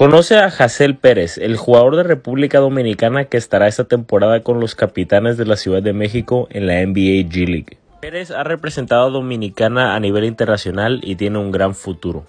Conoce a Hazel Pérez, el jugador de República Dominicana que estará esta temporada con los capitanes de la Ciudad de México en la NBA G League. Pérez ha representado a Dominicana a nivel internacional y tiene un gran futuro.